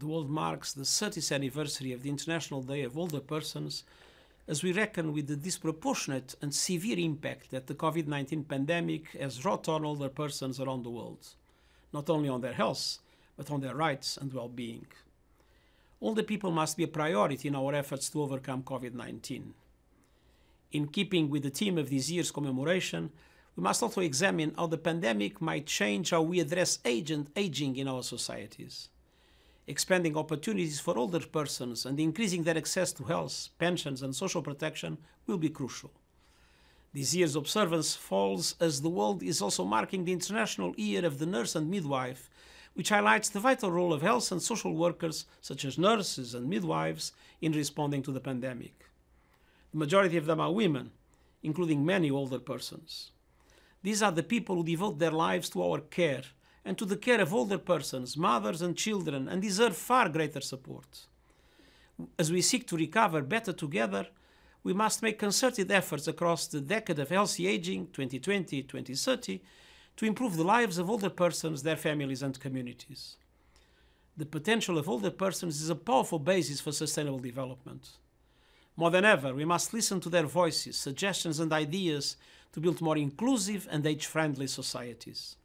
the world marks the 30th anniversary of the International Day of Older Persons as we reckon with the disproportionate and severe impact that the COVID 19 pandemic has wrought on older persons around the world, not only on their health, but on their rights and well being. Older people must be a priority in our efforts to overcome COVID 19. In keeping with the theme of this year's commemoration, we must also examine how the pandemic might change how we address aging in our societies expanding opportunities for older persons and increasing their access to health, pensions, and social protection will be crucial. This year's observance falls as the world is also marking the International Year of the Nurse and Midwife, which highlights the vital role of health and social workers, such as nurses and midwives, in responding to the pandemic. The majority of them are women, including many older persons. These are the people who devote their lives to our care and to the care of older persons, mothers and children, and deserve far greater support. As we seek to recover better together, we must make concerted efforts across the decade of healthy aging 2020 2030 to improve the lives of older persons, their families, and communities. The potential of older persons is a powerful basis for sustainable development. More than ever, we must listen to their voices, suggestions, and ideas to build more inclusive and age friendly societies.